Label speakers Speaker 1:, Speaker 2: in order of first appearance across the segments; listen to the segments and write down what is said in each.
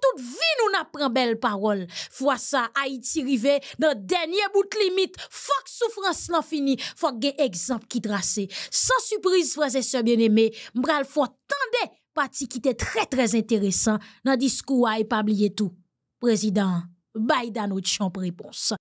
Speaker 1: toute vie nous na belle parole fois ça Haïti Haiti dans le dernier bout limite. fok souffrance nan fini, fok exemple qui ki Sans surprise, frères et sœurs bien aimé. mbral fwa tende qui qui te très intéressant. dans nan discours a Président, tout. tout président dan nou champ réponse.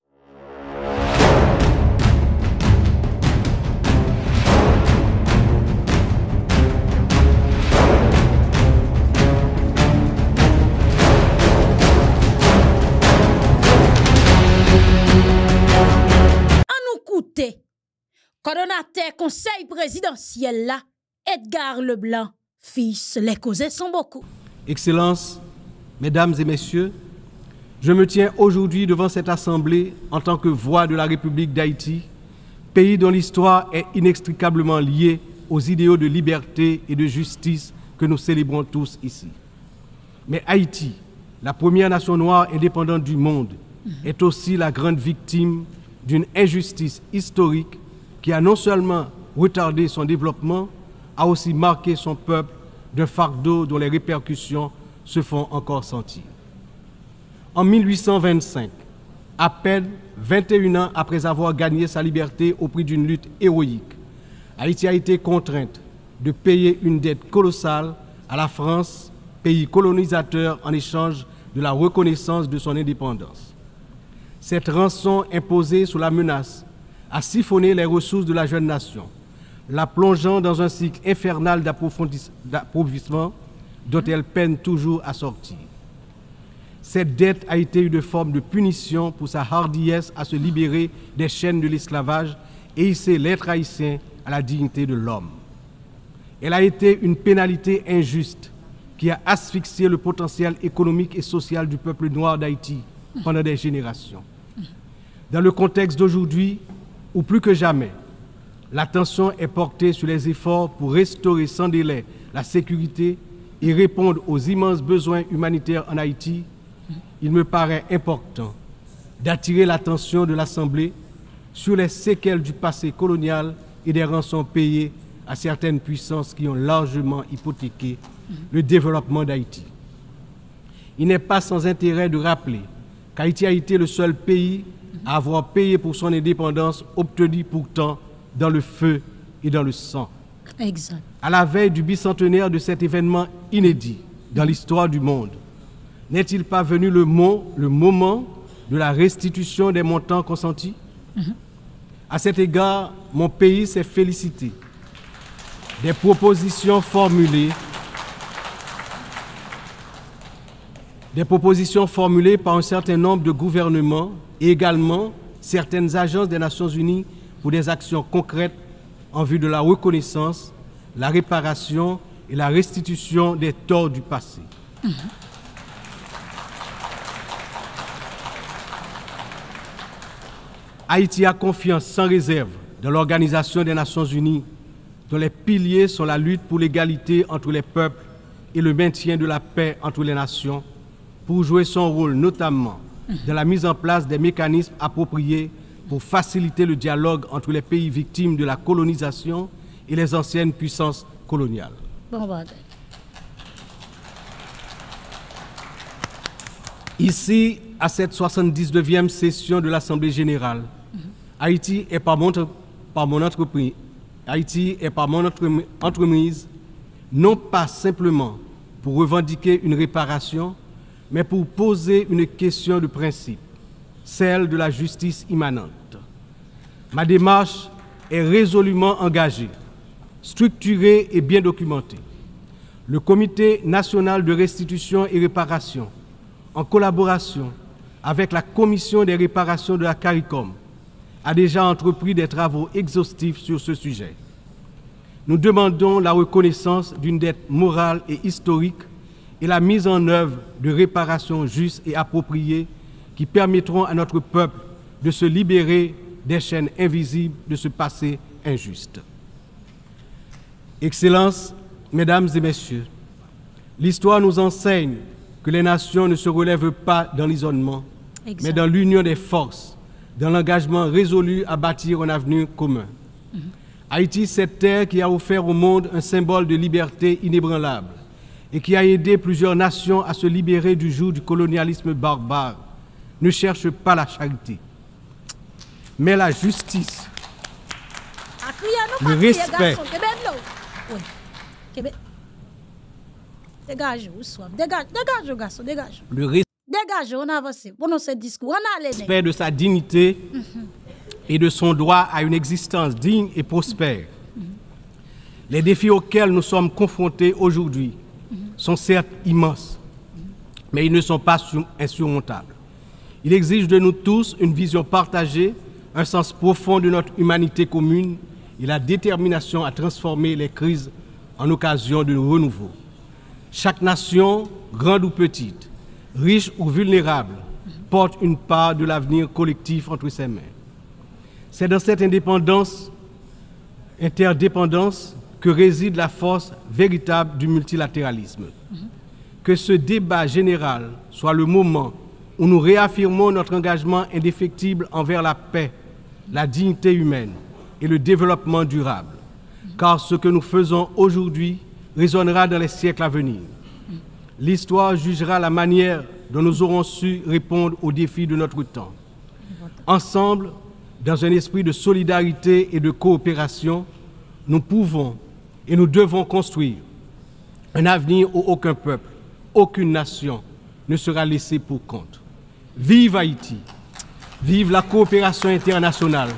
Speaker 1: coordonnateur conseil présidentiel là, Edgar Leblanc, fils, les causés sont beaucoup.
Speaker 2: Excellences, Mesdames et Messieurs, je me tiens aujourd'hui devant cette Assemblée en tant que voix de la République d'Haïti, pays dont l'histoire est inextricablement liée aux idéaux de liberté et de justice que nous célébrons tous ici. Mais Haïti, la première nation noire indépendante du monde, mm-hmm. est aussi la grande victime d'une injustice historique qui a non seulement retardé son développement, a aussi marqué son peuple d'un fardeau dont les répercussions se font encore sentir. En 1825, à peine 21 ans après avoir gagné sa liberté au prix d'une lutte héroïque, Haïti a été contrainte de payer une dette colossale à la France, pays colonisateur, en échange de la reconnaissance de son indépendance. Cette rançon imposée sous la menace a siphonner les ressources de la jeune nation, la plongeant dans un cycle infernal d'approvisionnement dont elle peine toujours à sortir. Cette dette a été une forme de punition pour sa hardiesse à se libérer des chaînes de l'esclavage et hisser l'être haïtien à la dignité de l'homme. Elle a été une pénalité injuste qui a asphyxié le potentiel économique et social du peuple noir d'Haïti pendant des générations. Dans le contexte d'aujourd'hui, où plus que jamais, l'attention est portée sur les efforts pour restaurer sans délai la sécurité et répondre aux immenses besoins humanitaires en Haïti, il me paraît important d'attirer l'attention de l'Assemblée sur les séquelles du passé colonial et des rançons payées à certaines puissances qui ont largement hypothéqué le développement d'Haïti. Il n'est pas sans intérêt de rappeler qu'Haïti a été le seul pays avoir payé pour son indépendance obtenue pourtant dans le feu et dans le sang. Exact. À la veille du bicentenaire de cet événement inédit dans l'histoire du monde, n'est-il pas venu le, mot, le moment de la restitution des montants consentis mm-hmm. À cet égard, mon pays s'est félicité des propositions formulées des propositions formulées par un certain nombre de gouvernements et également certaines agences des Nations Unies pour des actions concrètes en vue de la reconnaissance, la réparation et la restitution des torts du passé. Mhm. Haïti a confiance sans réserve dans l'Organisation des Nations Unies, dont les piliers sont la lutte pour l'égalité entre les peuples et le maintien de la paix entre les nations, pour jouer son rôle notamment de la mise en place des mécanismes appropriés pour faciliter le dialogue entre les pays victimes de la colonisation et les anciennes puissances coloniales. Ici, à cette 79e session de l'Assemblée générale, Haïti est par mon, par mon Haïti est par mon entreprise, non pas simplement pour revendiquer une réparation, mais pour poser une question de principe, celle de la justice immanente. Ma démarche est résolument engagée, structurée et bien documentée. Le Comité national de restitution et réparation, en collaboration avec la Commission des réparations de la CARICOM, a déjà entrepris des travaux exhaustifs sur ce sujet. Nous demandons la reconnaissance d'une dette morale et historique et la mise en œuvre de réparations justes et appropriées qui permettront à notre peuple de se libérer des chaînes invisibles de ce passé injuste. Excellences, Mesdames et Messieurs, l'histoire nous enseigne que les nations ne se relèvent pas dans l'isolement, mais dans l'union des forces, dans l'engagement résolu à bâtir un avenir commun. Mhm. Haïti, cette terre qui a offert au monde un symbole de liberté inébranlable, et qui a aidé plusieurs nations à se libérer du joug du colonialisme barbare, ne cherche pas la charité, mais la justice,
Speaker 1: le respect. Dégage, on avance. Respect
Speaker 2: de sa dignité mhm. et de son droit à une existence digne et prospère. Mhm. Les défis auxquels nous sommes confrontés aujourd'hui sont certes immenses, mais ils ne sont pas insurmontables. Ils exige de nous tous une vision partagée, un sens profond de notre humanité commune et la détermination à transformer les crises en occasion de renouveau. Chaque nation, grande ou petite, riche ou vulnérable, porte une part de l'avenir collectif entre ses mains. C'est dans cette indépendance, interdépendance, réside la force véritable du multilatéralisme. Mhm. Que ce débat général soit le moment où nous réaffirmons notre engagement indéfectible envers la paix, la dignité humaine et le développement durable. Mhm. Car ce que nous faisons aujourd'hui résonnera dans les siècles à venir. Mhm. L'histoire jugera la manière dont nous aurons su répondre aux défis de notre temps. Ensemble, dans un esprit de solidarité et de coopération, nous pouvons et nous devons construire un avenir où aucun peuple, aucune nation ne sera laissée pour compte. Vive Haïti, vive la coopération internationale.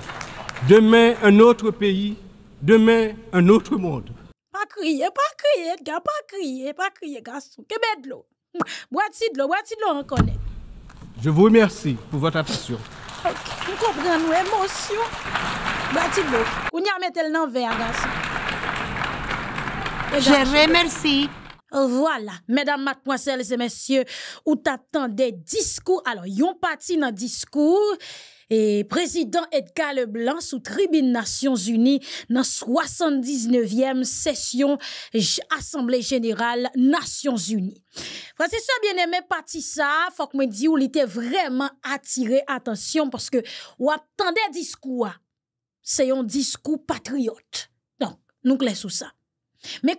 Speaker 2: Demain, un autre pays, demain, un autre monde.
Speaker 1: Pas crier, pas crier, pas crier, pas crier, garçon. Que de l'eau. Bois-tu de l'eau, boîte de l'eau, on connaît.
Speaker 2: Je vous remercie pour votre attention.
Speaker 1: Nous comprenons nos émotions. Bois-tu de l'eau. On y a mis le nom garçon. Eh ben, je remercie. Voilà, mesdames, mademoiselles et messieurs, où le discours. Alors, yon parti dans discours. Et président Edgar Leblanc sous tribune Nations Unies dans 79e session Assemblée Générale Nations Unies. Voilà ça bien aimé parti ça, faut que me où il était vraiment attiré attention parce que ou attendait discours. C'est un discours patriote. Donc, nous clés sous ça. Mais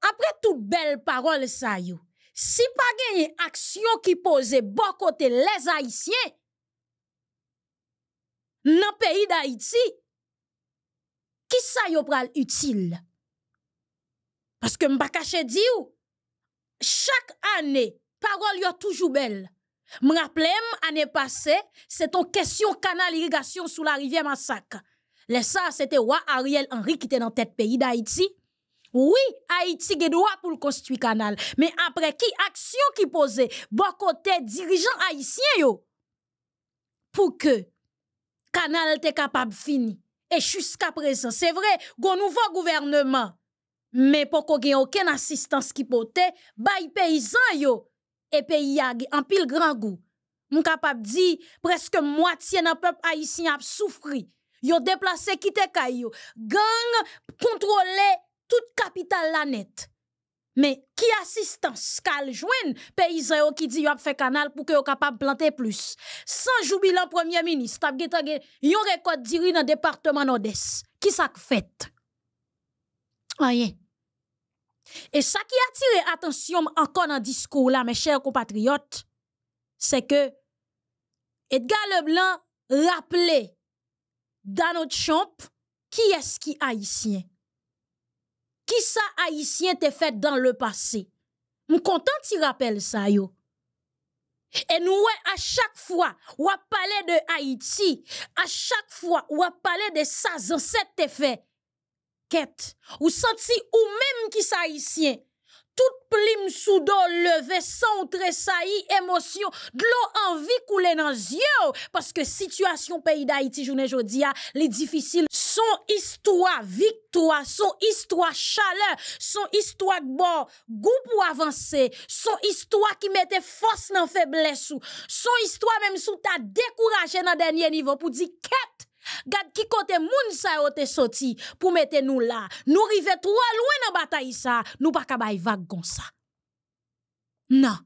Speaker 1: après toute belle parole ça si pas une action qui pose bon côté les haïtiens dans pays d'Haïti, qui ça yo utile? Parce que m'a dit chaque année, parole a toujours belle. M'rappelle, année passée, c'est une question canal irrigation sous la rivière Massac. Le ça c'était roi Ariel Henry qui était dans tête pays d'Haïti. Oui, Haïti a droit pour le construire canal. Mais après qui action qui posait, bon côté dirigeant haïtien pour que canal soit capable fini. Et jusqu'à présent, c'est vrai, un nouveau gouvernement. Mais pour qu'on ait aucune assistance qui pote, bay paysan yo, et pays en pile grand goût. suis capable de presque moitié d'un peuple haïtien a souffri ont déplacé, quitté Kayo. Gang contrôlé toute capitale la net. Mais qui assistance cal pays paysan qui dit a fait canal pour que yo capable planter plus. Sans jubilant premier ministre, t'a getange yon record diri département Nord-Est. Qui ça fait Voyez. Et ça qui a attire attention encore dans discours là mes chers compatriotes, c'est que Edgar Leblanc rappelait dans notre champ, qui est-ce qui haïtien? Qui ça haïtien est fait dans le passé? Je content vous rappelle ça, Et nous, à chaque fois, ou parler de Haïti, à chaque fois, ou parler de ça, cet effet Quête. Ou senti, ou même qui ça haïtien, Tout plim sou do leve, son tre sayi, emosyon, dlo anvi koule nan zye ou. Paske sitwasyon peyi da Haiti jounen jodi a, li difisil. Son histwa, victwa, son histwa chale, son histwa kbo, goun pou avanse, son histwa ki mete fos nan feble sou, son histwa menm sou ta dekouraje nan denye nivou pou di ket. Gade qui kote moun sa yo te soti pou mette nou la. Nou rive trop na dans bataille sa, nou pa kabay Non. sa. Non.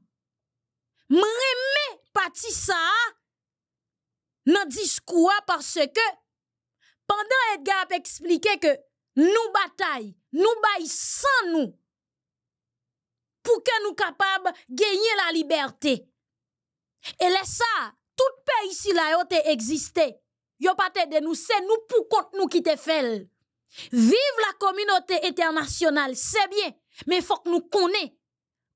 Speaker 1: mreme pati sa nan discours parce que pendant Edgar expliqué que que nou nous nou sans sans nou pou ke nou kapab gagner la Et E ça, tout pays ici la yo te yo pas de nous, c'est nous pour contre nous qui te fait. Vive la communauté internationale, c'est bien, mais faut que nous connaissions.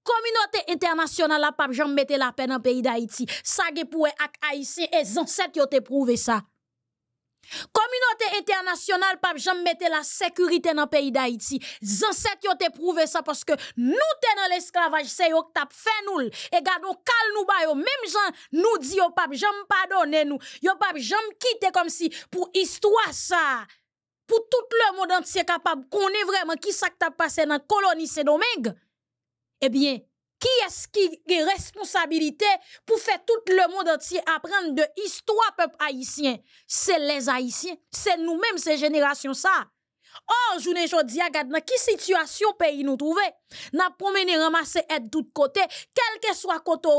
Speaker 1: Communauté internationale la pape Jean mettre la peine en pays d'Haïti. Ça pour les haïtien et ancêtres yo te prouvé ça. Communauté internationale pas jamais mettre la sécurité dans le pays d'Haïti. Les yo te prouvé ça parce que nous sommes dans l'esclavage, c'est yo tap fait nous. Et gardons cal nous ba même gens nous dit yo pas jamais pardonner nous. Yo pas quitter comme si pour histoire ça. Pour tout le monde entier capable qu'on est vraiment qui ça t'a passé dans colonie Saint-Domingue. Eh bien, qui est-ce qui a responsabilité pour faire tout le monde entier apprendre de l'histoire peuple haïtien C'est les haïtiens, c'est nous-mêmes, ces générations ça. Or, je ne dis pas, dans quelle situation pays nous trouvons Nous à ramasser de tous côtés, quel que soit côté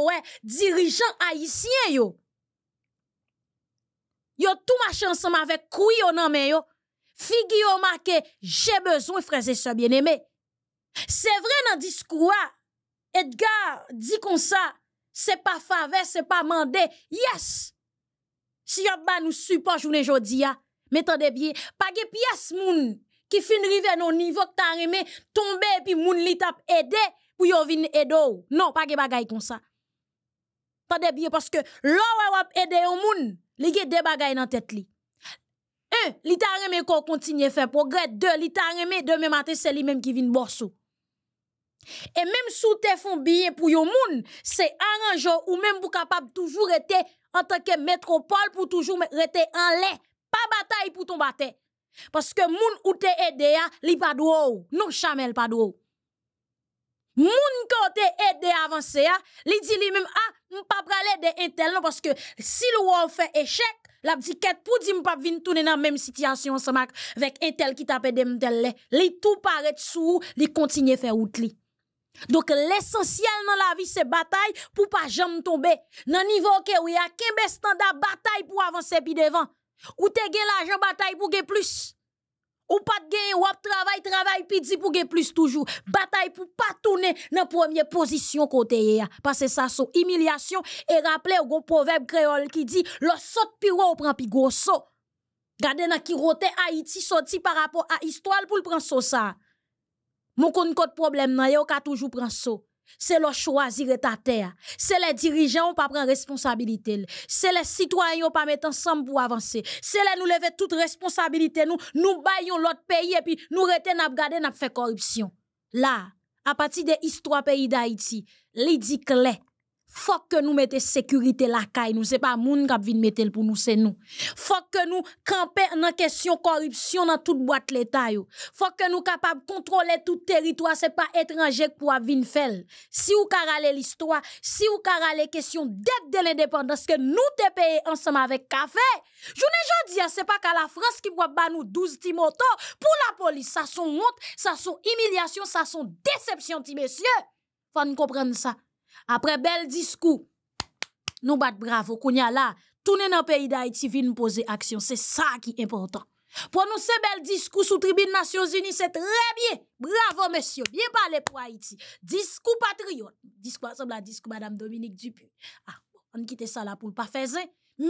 Speaker 1: dirigeant haïtien. Yo. yo tout ma ensemble avec qui on nan men yo. Figure marqué, j'ai besoin, frères et sœurs bien-aimés. C'est vrai dans le discours. Edgar di kon sa, se pa fave, se pa mande, yes! Si yon ban ou su pa jounen jodi ya, me tan debye, page piyes moun ki fin rive nou nivok tan reme, tombe pi moun li tap ede pou yon vin edou. Non, page bagay kon sa. Tan debye, paske lò wè wap ede yon moun, li ge debagay nan tet li. Un, li tan reme kon kontinye fe progred, de, li tan reme deme maten seli menm ki vin borsou. Et même sous tes font bien pour yon moun, c'est arrangeant ou même pour capable toujours être en tant que métropole pour toujours rester en lait. Pas bataille pour ton bataille. Parce que moun ou te aidé a, li pas droit. Non chamel pas droit. Moun quand te aidé avancer a, li dit lui même ah, m pas parler de intel non parce que si le fait échec, la petite quête pour dire pas venir tourner dans même situation ensemble avec intel qui tapait de mtel li tout paraît sous, li continue faire route li. Donc l'essentiel dans la vie c'est bataille pour pas jamais tomber. Nan niveau que y a kembe standard bataille pour avancer puis devant. Ou te gen l'argent bataille pour gagner plus. Ou pas de gain, ou travail, travail, puis pour gagner plus toujours. Bataille pour pas tourner dans première position côté Parce que ça, c'est humiliation. Et rappelez, au proverbe créole qui dit, le saut piro, ou prend pigoso. Gardez dans qui rote Haïti sorti par rapport à histoire pour le prendre ça. Mon kon de problème nan yo ka toujours pran so. C'est le choisir ta terre. C'est les dirigeants pas prendre responsabilité. C'est les citoyens pas mettre ensemble pour avancer. C'est les nous lever toute responsabilité nous nous baillons l'autre pays et puis nous reten n'a garder n'a faire corruption. Là, à partir des histoires pays d'Haïti, les dix faut que nous mettez sécurité la caille nous c'est pas moun qui vient mettre pour nous c'est nous faut que nous camper dans question corruption dans toute boîte l'état yo faut que nous capable contrôler tout territoire c'est pas étranger pour venir faire si ou carale l'histoire si ou carale question dette de l'indépendance que nous te payé ensemble avec café Je journée dit, hein, c'est pas qu'à la France qui boit pas nous 12 timoto pour la police ça sont honte ça sont humiliation ça sont déception ti messieurs faut nous comprendre ça après bel discours, nous battons bravo. Kounya là, tourner dans le pays d'Haïti, vient poser action. C'est ça qui est important. Prononcer bel discours sous tribune Nations Unies, c'est très bien. Bravo, monsieur. Bien parlé pour Haïti. Discours patriote. Discours, ensemble à discours Madame Dominique Dupuis. Ah, on quitte ça là pour pas faire. Mais,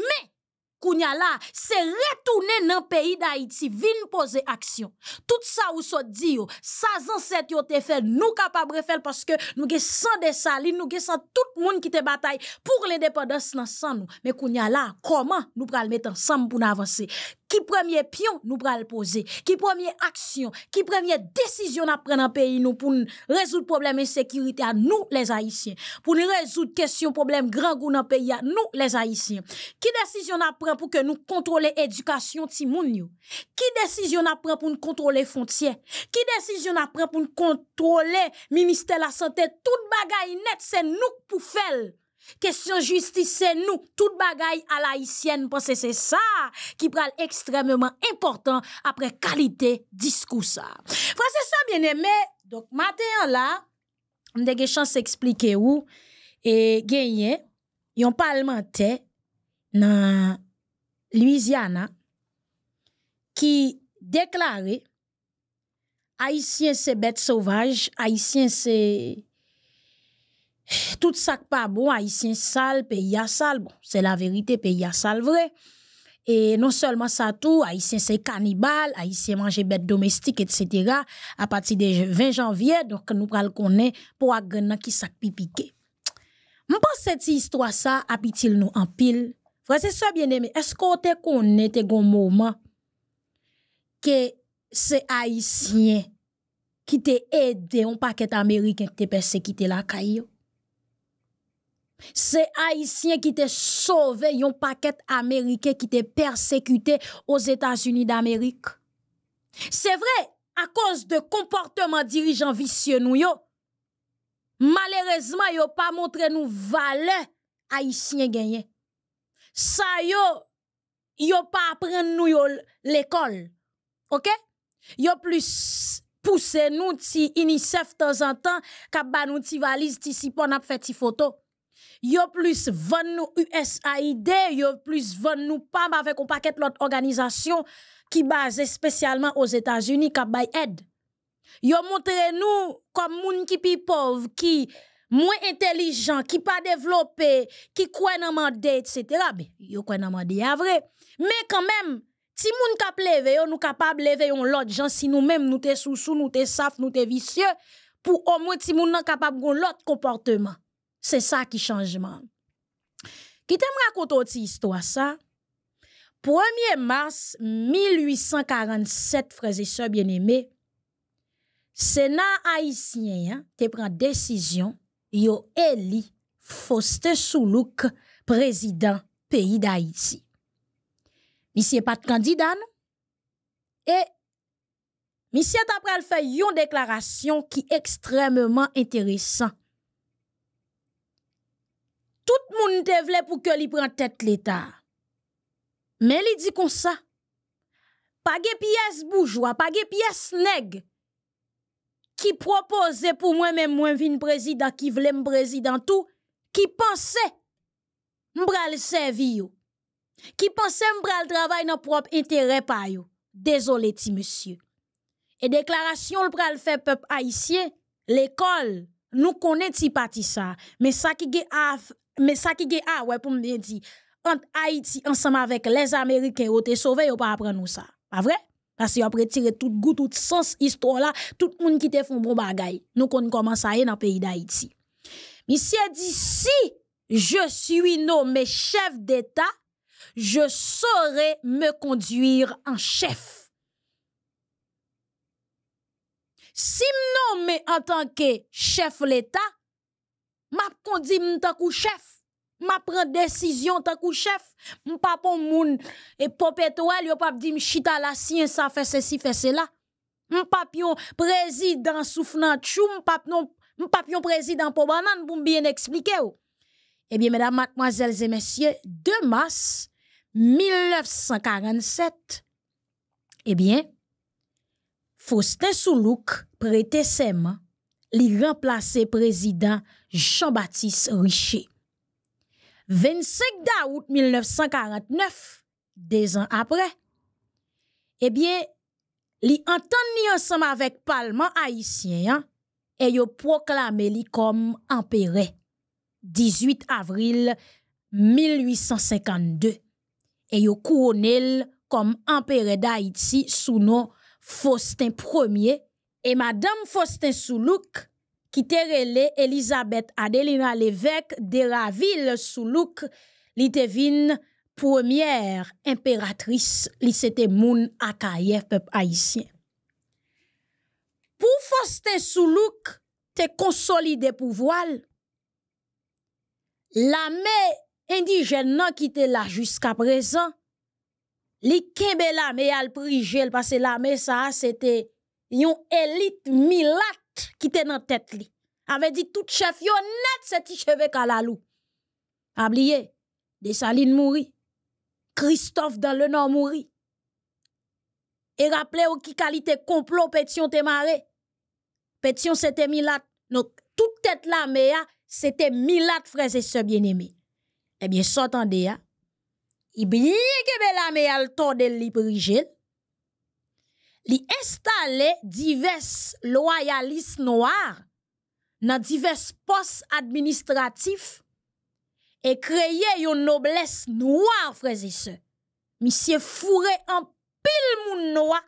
Speaker 1: Kounya la, se retoune nan peyi da iti, vin pose aksyon. Tout sa ou so di yo, sa zanset yo te fel, nou kapabre fel paske nou ge san desali, nou ge san tout moun ki te batay pou le depodans nan san nou. Men kounya la, koman nou pral met ansam pou nan avanse? Ki premye pyon nou pral pose, ki premye aksyon, ki premye desisyon apren nan peyi nou pou nou rezout probleme ensekirite a nou les haisyen. Pou nou rezout kesyon probleme gran goun nan peyi a nou les haisyen. Ki desisyon apren pou ke nou kontrole edukasyon ti moun yo. Ki desisyon apren pou nou kontrole fontien. Ki desisyon apren pou nou kontrole minister la sante. Tout bagay net se nou pou fel. Question justice, c'est nous. Tout bagaille à la haïtienne, parce que c'est ça qui prend extrêmement important après qualité discours ça. c'est ça, bien aimé. Donc, matin là, on a chance d'expliquer où et Ils ont parlementaire dans Louisiana qui déclarait Haïtien c'est bête sauvage, Haïtien c'est tout ça pas bon, haïtien sale, pays à sale. Bon, c'est la vérité, pays à sale vrai. Et non seulement ça tout, haïtien c'est cannibale, haïtien mange bête domestique, etc. À partir du 20 janvier, donc nous qu'on connaît pour agrenan qui sac pipiqué. M'pense cette histoire ça pit-il nous en pile. Frère, c'est ça bien aimé. Est-ce qu'on te connaît te gon moment que c'est haïtien qui t'a aidé un paquet américain qui t'a persécuté la caillou? C'est Haïtien qui te sauvé yon paquet américain qui t'a persécuté aux États-Unis d'Amérique. C'est vrai, à cause de comportement dirigeant vicieux nous yo, malheureusement yo pas montré nous valeur Haïtien gagné. Ça yo, yo pas apprendre nous l'école. Ok? Yo plus poussé nous, ti de temps en temps, qu'à nous ti valise, ti si fait ti photo yo plus van nous USAID, yo plus van nous PAM avec un paquet l'autre organisation qui basent spécialement aux États-Unis qui bail aide. Yo montre nous comme moun qui pi pauvre, qui moins intelligent, qui pas développé, qui croit dans mandé, etc. Ben yo croit dans c'est vrai. Mais quand même, si moun kap leve, yo nous capable lever on l'autre gens si nous-mêmes nous te sous sous, nous te saf, nous te vicieux pour au moins si moun nan capable gon l'autre comportement. C'est ça qui changement. Qui t'aime une autre histoire. ça? 1er mars 1847, freze et Sénat bien Haitien te haïtien qui prend eli président du pays président Je pays pas de candidat. pas Et et michel après fait une déclaration qui est extrêmement tout le monde te pour que li prenne tête l'État. Mais il dit comme ça. Pas de pièces bourgeois, pas de pièces nègres. qui propose pour moi-même, moi, une président, qui voulait président tout, qui pensait m'bral servir Qui pensait le travailler dans propre intérêt Désolé, monsieur. Et déclaration le faire fait peuple haïtien, l'école, nous connaît ti pati ça. Mais ça qui ge mais ça qui est ah ouais pour me dire entre Haïti ensemble avec les Américains ont été sauvés pas apprendre nous ça pas vrai parce qu'ils ont retiré tout goût tout sens histoire là tout le monde qui te font bon bagay nous qu'on commence à aller dans le pays d'Haïti monsieur dit si je suis nommé chef d'état je saurai me conduire en chef si me nommé en tant que chef l'état m'a m tan kou chef m'a prend décision tant kou chef m'pa pon moun et popétoile yo pa di chita la sien ça fait ceci fait cela m'pa pion président soufflant choum m'pa non m'pa président pour banan pour bien expliquer ou eh bien mesdames mademoiselles et messieurs 2 mars 1947 eh bien Faustin Soulouk prêtait serment li remplacer président Jean-Baptiste Richer. 25 août 1949, deux ans après, eh li entend ni avec Parlement Parlement haïtien hein, et yo proclame li comme 18 avril 1852, et yo koronel comme empereur d'Haïti sous nom Faustin Ier et Madame Faustin Soulouk, qui te relé Elisabeth Adelina l'évêque de la ville Soulouk, li première impératrice, li c'était moun akaye peuple haïtien. Pour Faustin Soulouk te consolider pouvoir l'armée indigène indigène indijen nan te la jusqu'à présent, li kembe l'armée al parce que l'armée, ça, c'était yon élite milate qui était dans tête li. Avait dit tout chef yo net se ti cheve kalalou. des salines mouri. Christophe dans le nord mouri. Et rappelez vous qui qualité complot pétion te Pétion c'était milate. Donc toute tête là mais c'était milate frères et sœurs bien-aimés. Eh bien, s'entendez, il bien que la mais elle tordel li li installé divers loyalistes noirs dans divers postes et une une une yon noire et fourré un pile en noir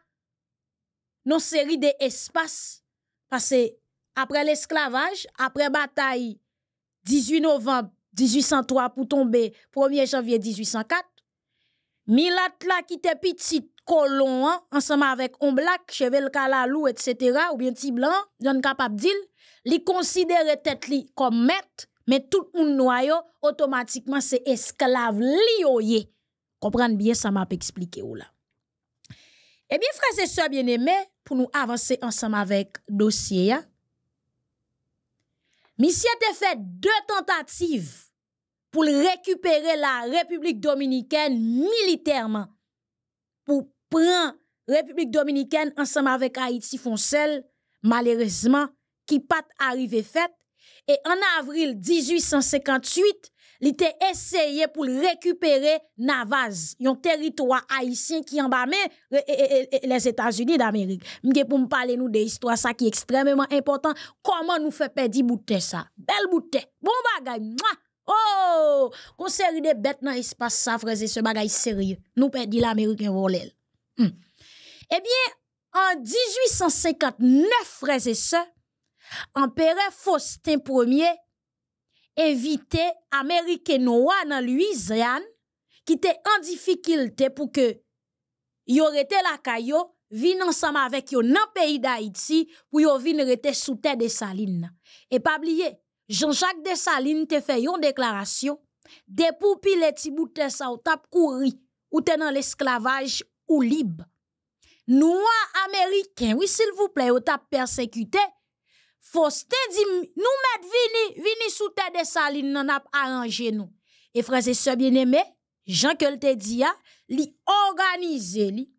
Speaker 1: moun une série série de que après après après la bataille 18 novembre 1803 pour tomber, 1er janvier 1804, milat la était était colon hein, ensemble avec un black, chevel kalalou, etc., ou bien ti blanc, yon capable d'il, li considère tête li comme maître, mais tout le monde automatiquement c'est esclave li oye. Comprendre bien ça m'a expliqué ou là. Eh bien, frères et sœurs bien-aimés, pour nous avancer ensemble avec dossier, ya. Monsieur fait deux tentatives pour récupérer la République dominicaine militairement pour République République ensemble ensemble haïti Haïti fonsel, malheureusement, qui pas arrive fait. Et en avril 1858, l'été essayé pour récupérer récupérer Navaz, yon territoire haïtien qui en bas les états unis d'Amérique. pour me parler nous de ça qui est extrêmement important, comment nous perdre perdre bouté ça? Belle bouté! bon bagay, oh, Conseil de dans dans l'espace, ça, ce ce bagay Nous perdons l'Amérique en volel. Hmm. Eh bien, en 1859, frères et sœurs, Empereur Faustin Ier invité Américain noir dans Louisiane qui était en difficulté pour que y aurait la caillou vin ensemble avec yo dans pays d'Haïti pour yo vin rester sous terre des salines. Et pas oublier, Jean-Jacques Salines te fait une déclaration. des les petits bouts ça ou tap ou dans l'esclavage ou libre. noir américains, oui s'il vous plaît, ou t'a persécuté. nous sous nous nous vini, vini sous tête de salin pas arrangé. nous. Et frères et bien bien jean Jean que te a li organiser li,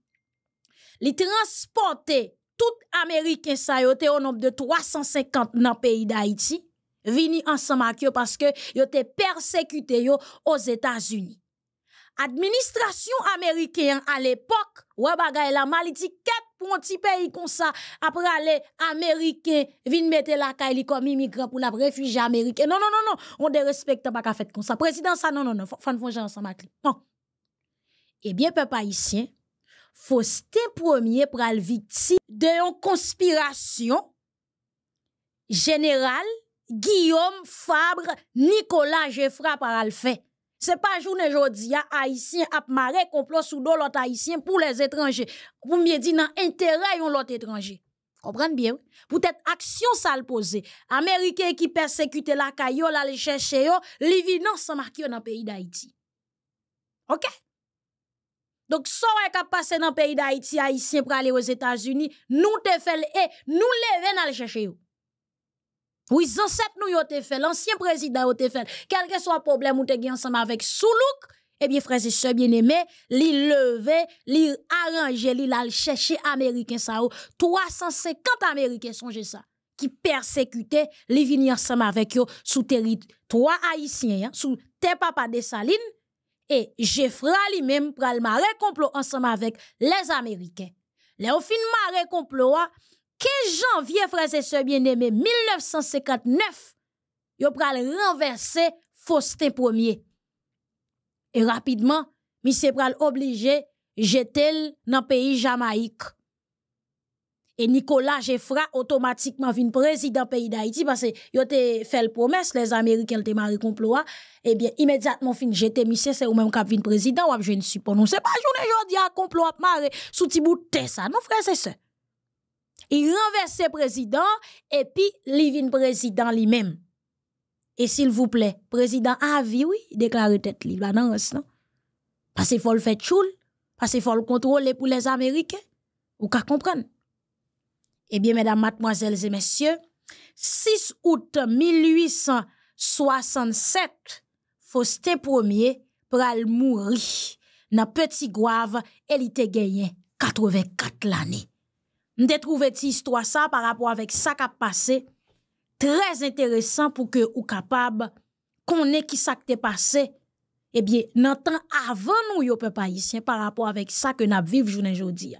Speaker 1: li transporte tout américain au nombre de 350 dans le pays d'Haïti, vini ensemble parce yo parce yo te persécuté yo aux états unis administration américaine à l'époque, ouais bagay la mal étiquette pour un petit pays comme ça après aller américain viennent mettre la caille comme immigrant pour la réfugié américain. Non non non non, on ne respecte pas qu'à faire comme ça. Président ça non non non, faut font ensemble Bon. Eh bien peuple haïtien, Faustin pour la victime d'une conspiration générale Guillaume Fabre Nicolas Geffra par le fait ce n'est pas jour journée aujourd'hui, haïtien a marre complot sous l'autre haïtien pour les étrangers. Vous m'y dit dans intérêt yon l'autre étranger. Comprenez bien, oui. Peut-être action sale posée. poser. Américain qui persécute la caillou, la chercher cherche yo, li vinan sans dans le pays d'Haïti. OK? Donc, si vous avez passer dans le pays d'Haïti, haïtien pour aller aux États-Unis, nous te fait et eh, nous oui, ancêtres nous ont fait, l'ancien président ont fait, quel que soit le problème ou te ensemble avec Soulouk, eh bien, frère, et sœurs bien-aimés, li levé, li arrangé, li l'al chercher Américain ça, 350 Américains, songez ça, qui persécutaient, li vini ensemble avec eux sous territoire haïtien, hein, sous tes papa De salines, et Jeffra lui-même pral maré complot ensemble avec les Américains. Le fin maré complot, hein. 15 janvier, frères et sœurs bien-aimés, 1959, yo pral renverser Faustin Ier. Et rapidement, monsieur pral obligé jeter dans pays Jamaïque. Et Nicolas Jeffra automatiquement vin président pays d'Haïti parce que yo fait le promesse les Américains te le complot et hein. eh bien immédiatement fin jeter monsieur c'est ou même kap vin président ou ap jeune pas non c'est pas journée jodi a complot ap sous tiboute ça non frère, c'est ça. Il renverse président et puis il président lui-même. Et s'il vous plaît, président a vie, oui, déclare tête li, Non, non. Parce qu'il faut le faire choul, parce qu'il faut le contrôler pour les Américains. Vous comprenez Eh bien, mesdames, mademoiselles et messieurs, 6 août 1867, Faustin Premier, pral mourir dans Petit gouave et il était gagné 84 l'année. Nde trouveti histwa sa par rapor avèk sa kap pase, trez enteresan pou ke ou kapab konen ki sa kte pase, ebyen nan tan avan nou yo pe payisyen par rapor avèk sa ke nap viv jounen jodi.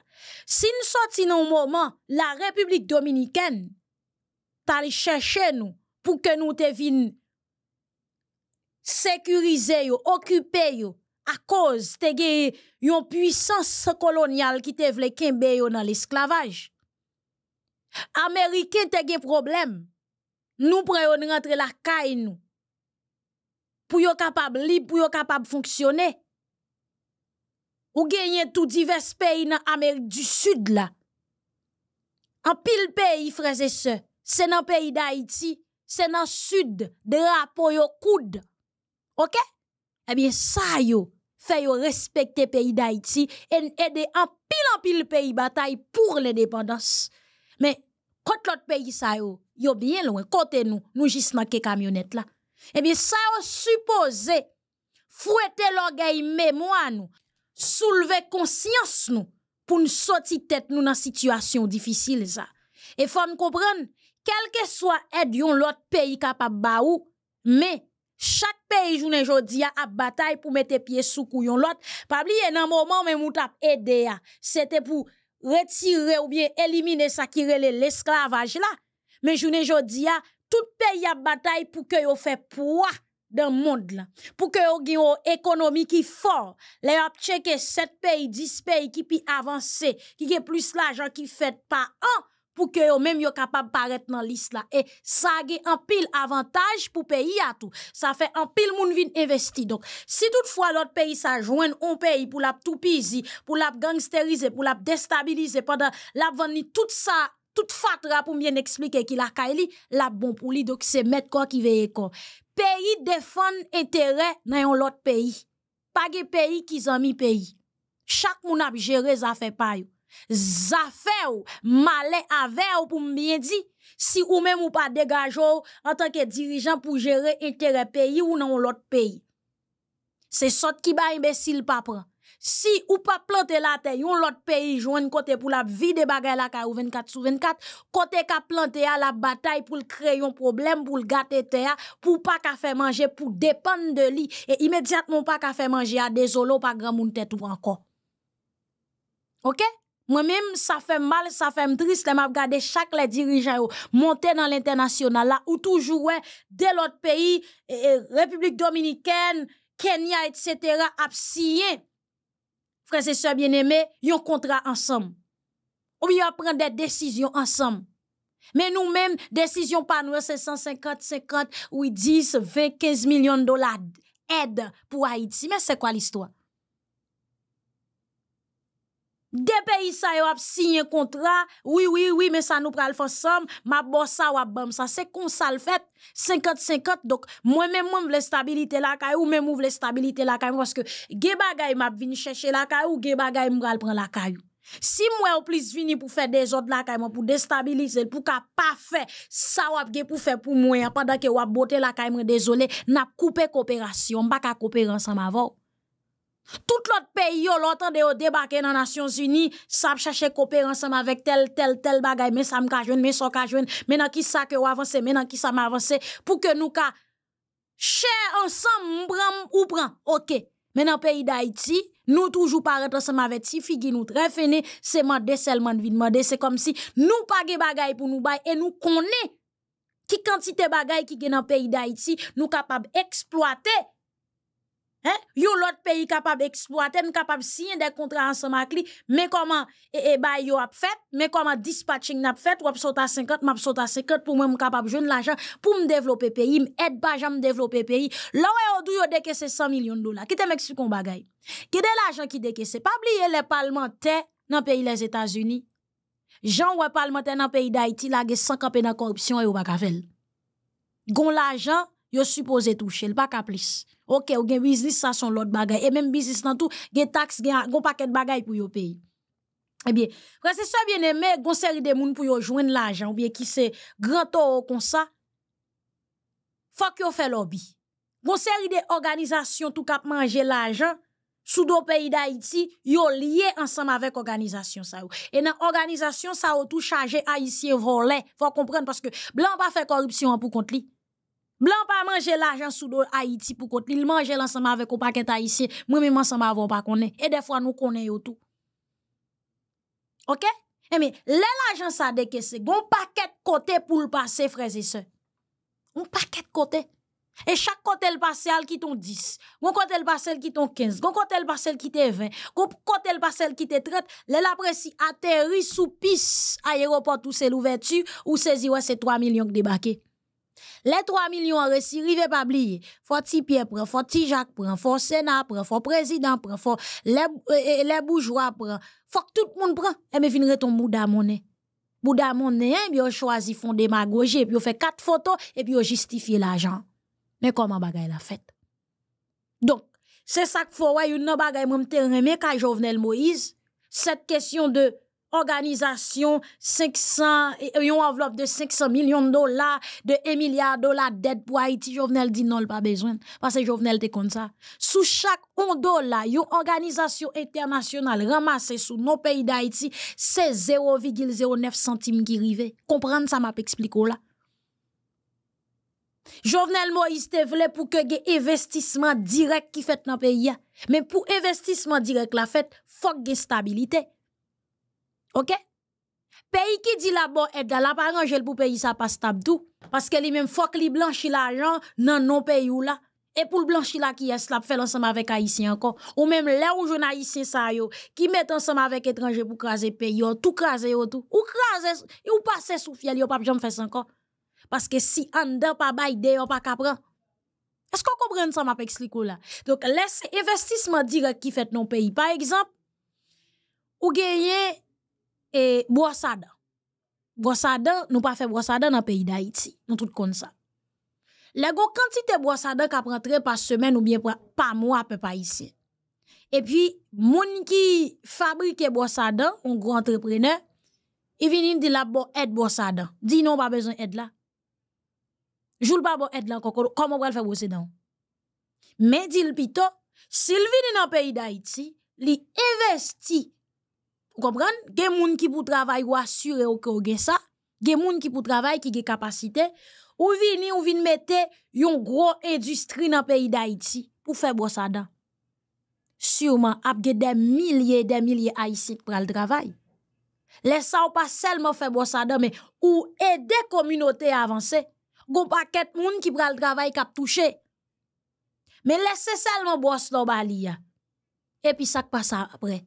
Speaker 1: Si nou soti nou mouman la Republik Dominikèn, tali chèche nou pou ke nou te vin sekurize yo, okupe yo, à cause te gen yon puissance coloniale qui te vle kembe dans l'esclavage. Américain te gen problème. Nous prenons rentrer la caille nous. Pour yon capable libre, pour yon capable fonctionner. Ou genyen tout divers pays dans Amérique du Sud là. En pile pays frères et sœurs, c'est dans pays d'Haïti, c'est dans sud drapeau yo coude. OK? Eh bien ça yo fait respecter le pays d'Haïti et aider en pile en pile pays bataille pour l'indépendance. Mais quand l'autre pays ça yo, bien loin, côté nous, nous juste dans les camionnettes là. Eh bien, ça supposé fouetter l'orgueil mémoire nous, soulever conscience nous, pour nous sortir tête nous dans situation difficile ça. Et faut comprendre, quel que soit aide l'autre pays capable bah, mais chaque pays journée jodi a bataille pour mettre pied sous couillon l'autre. Pas oublier un moment même ou t'a aidé c'était pour retirer ou bien éliminer ça qui l'esclavage là. Mais journée jodi a tout pays a bataille pour que yo fait poids dans le monde là pour que yo une économie qui fort les a checké 7 pays 10 pays qui puis avancer, qui est plus l'argent qui fait pas an pour que même même soient capable de paraître dans liste et ça a un pile avantage pour pays à tout ça fait un pile monde investi donc si toutefois l'autre pays ça joint un pays pour la tout pour la gangsteriser pour la déstabiliser pendant la vendre tout ça toute fatra pour bien expliquer qu'il a kaili la bon pour lui donc c'est mettre quoi qui veille quoi pays défend intérêt dans l'autre pays pas de pays qui mis pays chaque monde a géré fait pas zafè ou, malè avè ou pou di, si ou même ou pas degaj en tant que dirigeant pour gérer intérêt pays ou non l'autre pays. C'est ça qui ba imbécile pa Si ou pas plante la terre yon pays, pays un côté pour la vie bagay la ou 24 sur 24, Côté ka plante à la bataille pour le un problème, problème pou l gate te pour pou pa ka fe manje, de li, et immédiatement pas ka faire manger à desolo pas grand moun tête ou encore Ok? Moi-même, ça fait mal, ça fait triste, m'a regardé chaque les dirigeants monter dans l'international là où toujours de l'autre pays, République dominicaine, Kenya etc. a signé frères et sœurs bien-aimés, un contrat ensemble. Ou ils à prendre des décisions ensemble. Mais nous-mêmes, décision par nous, c'est 150, 50, ou 10, 20, 15 millions de dollars d'aide pour Haïti. Mais c'est quoi l'histoire? des pays ça yo a signé contrat oui oui oui mais ça nous prend faire ensemble m'a bossa ou bam ça c'est comme ça le fait 50 50 donc moi même moi veux stabilité la caillou même je veux stabiliser la caillou parce que gè bagay m'a chercher la caillou gè m'a m'pral prendre la caillou si moi au plus vini pour faire des autres là caillou pour déstabiliser pour ne pas faire ça je gè pour faire pour moi pendant que ou boter la caillou désolé n'a coupé coopération vais pas coopérer ensemble avant tout l'autre pays, yo, l'entend de débarquer dans Nations Unies, ça chercher coopérer ensemble avec tel, tel, tel bagay, mais ça m'a jeune, mais ça m'a jeune, mais dans qui ça que ou avance, mais dans qui ça m'a avancé, pour que nous ka, cher ensemble, m'bram ou pran, ok. Mais dans le pays d'Haïti, nous toujours paraître ensemble avec si figi nous très fini, c'est m'a seulement de demander, c'est comme si nous pas de bagay pour nous bailler et nous connaît qui quantité bagay qui gen dans le pays d'Haïti, nous capable exploiter Hein? Yon l'autre pays capable d'exploiter, capable de signer des contrats ensemble à lui, mais comment, et, et bah, a fait, mais comment dispatching n'a fait, ou a à 50, m'a à 50 pour moi m'm capable de jouer l'argent, pour me m'm développer pays, m'aide m'm pas jamais développer pays. Là, yon dou yon décaissé 100 millions de dollars. Qui te m'explique un bagay? Qui de l'argent qui décaissé? Pas oublier les parlementaires dans pays des États-Unis. Jean ou parlementaire dans le pays d'Haïti, là, 100 campé dans la corruption et ou pas Gon l'argent, yo supposé toucher, le pas qu'à plus. OK, ou gen business, ça son l'autre bagay. Et même business dans tout, gen tax gen, gon paquet de bagay pour yo payer. Eh bien, c'est ça bien aimé, gon série de moun pour yo joindre l'argent, ou bien qui c'est grand taux comme ça. Faut que yo fait lobby. Gon série de organisations tout cap manger l'argent, sous do pays d'Haïti, yo lié ensemble avec organisation ça. Et dans organisation ça, ou tout chargé haïtien volé Faut comprendre parce que blanc pas fait corruption pour contre li. Blan pas manger l'argent sous Haïti Haïti pour kote. Il mange l'ensemble avec ou paquet haïtien. Moi-même, ensemble avon pa konen. Et des fois, nous connaissons tout. Ok? Eh, l'argent ça de l'ajan paquet que c'est Gon passer, frères pou sœurs. Un paquet Gon Et Et côté le passe l'pase al ton 10. Gon kote l'pase qui a 15. Gon kote l'pase qui est 20. Gon kote l'pase al a 30. il l'apprécie si ateri sous pis aéroport ou se l'ouverture ou se ziwa c'est 3 millions qui débarqué. Les 3 millions il rive pas bliye. Fò ti Pierre prend, ti Jacques que Sénat Président prend, le, euh, euh, bourgeois prend. Faut tout monde prend. Et me finirait ton bouda mounè. Bouda mounè, e bi yo chwazi fon puis e bi yo fe kat foto, e bi yo la fête Donc, c'est ça que faut. une Moïse. Cette question de Organizasyon 500, yon avlop de 500 milyon dola, de 1 milyar dola ded pou Haiti, jovenel di non l pa bezwen, pase jovenel te kont sa. Sou chak 1 dola, yon organizasyon eternasyonal ramase sou nou peyi da Haiti, se 0,09 centime ki rive. Komprende sa ma pe ekspliko la. Jovenel mo yiste vle pou ke ge investisman direk ki fet nan peyi ya. Men pou investisman direk la fet, fok ge stabilite. OK Pays qui dit la bon aide la pas le pour pays ça pas stable tout parce que les même fois que li blanchi l'argent nan non pays ou là et pour le blanchi qui est là fait ensemble avec haïtien encore ou même les où ça yo qui met ensemble avec étranger pour craser pays tout craser tout ou craser ou passer sous ne yo pas jamais faire ça encore parce que si en dedans pas baider on pas prendre est-ce qu'on comprend ça m'a expliqué là donc laisse investissement direct qui fait non pays par exemple ou gagner et brossada. Bossadan, nous pas fait brossada dans le pays d'Haïti. Nous tout comme ça. La quantité quantité brossada qui rentre par semaine ou bien par mois peu pas ici. E et puis moun qui fabrique brossada, un gros entrepreneur, il vient de la bo aide brossada. Dit non pas besoin aide là. Joule pas bon aide là comment on va faire brosser Mais dit le pito, s'il vient dans le pays d'Haïti, il investit vous comprenez Il y a des gens qui pour travail ou assurer que vous avez ça. Il y a des gens qui pour travailler qui ont des capacités. Ou venez, ou vini mette industrie dans le pays d'Haïti pour faire brosse à Sûrement, y a des milliers et des milliers haïtiens pour le travail. Laisse ou pas seulement faire brosse à mais ou la communauté à avancer. pas des gens qui prennent le travail kap touche. Mais laissez seulement brosse l'obali Et puis ça passe après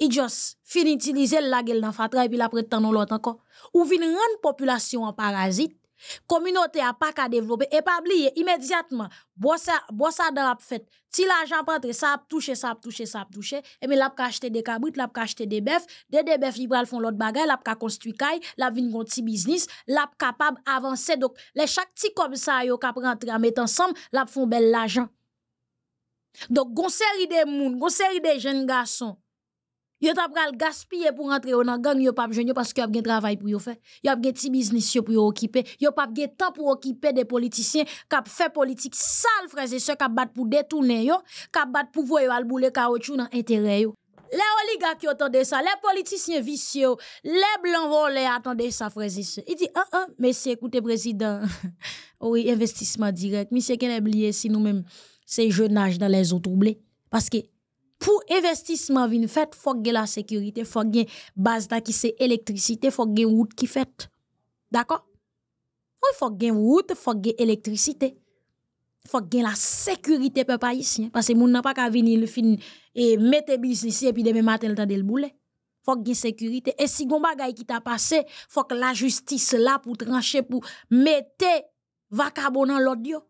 Speaker 1: il just fini utiliser la gueule dans et puis la prétend non l'autre encore ou vin rendre population en parasite communauté a pas qu'à développer et pas oublier immédiatement bois ça bois ça dans la fête si l'argent pas ça a touché ça a touché ça a touché et mais l'a ont acheté des cabrites l'a ont acheté des bœufs des des bœufs ils vont font l'autre ont l'a pas construire ils l'a vinn gont petit business l'a capable d'avancer. donc les chaque petit comme ça yo cap rentrer à mettre ensemble l'a font bel l'argent donc gon série des moun gon série des jeunes garçons Yo pas pral gaspiller pour rentrer dans gang, yo pas jeune parce qu'ils y un travail pour yo faire. Yo a un petit business pour yo occuper. Yo pas gen temps pour occuper des politiciens qui fait politique sale frères et sœurs qui battent pour détourner yo, qui battent pour voir le al bouler caoutchouc dans intérêt yo. Les oligarques attendent ça, les politiciens vicieux, les blancs volés attendent ça, frères et sœurs. Il dit, ah, ah, monsieur, écoutez, président, oui, investissement direct. Monsieur, qu'est-ce oublié si nous-mêmes, c'est jeunes âge dans les eaux troublées? Parce que pour investissement vin fait, faut que la sécurité, faut que base qui c'est électricité, faut que route qui fait. D'accord Il faut une route, faut que électricité. Faut que la sécurité peuple haïtien parce que moun n'a pas qu'à venir le fin et mettre business et puis demain matin le temps de le boulet. Faut que sécurité et si gon bagay qui t'a passé, faut que la justice là pour trancher pour mettre vacabon dans l'audio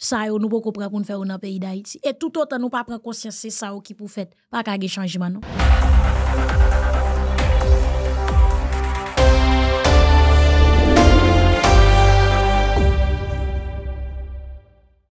Speaker 1: ça yo comprendre ce pour nous faire dans pays d'Haïti et tout autant nous pas prendre conscience c'est ça qui pour fait, pas changement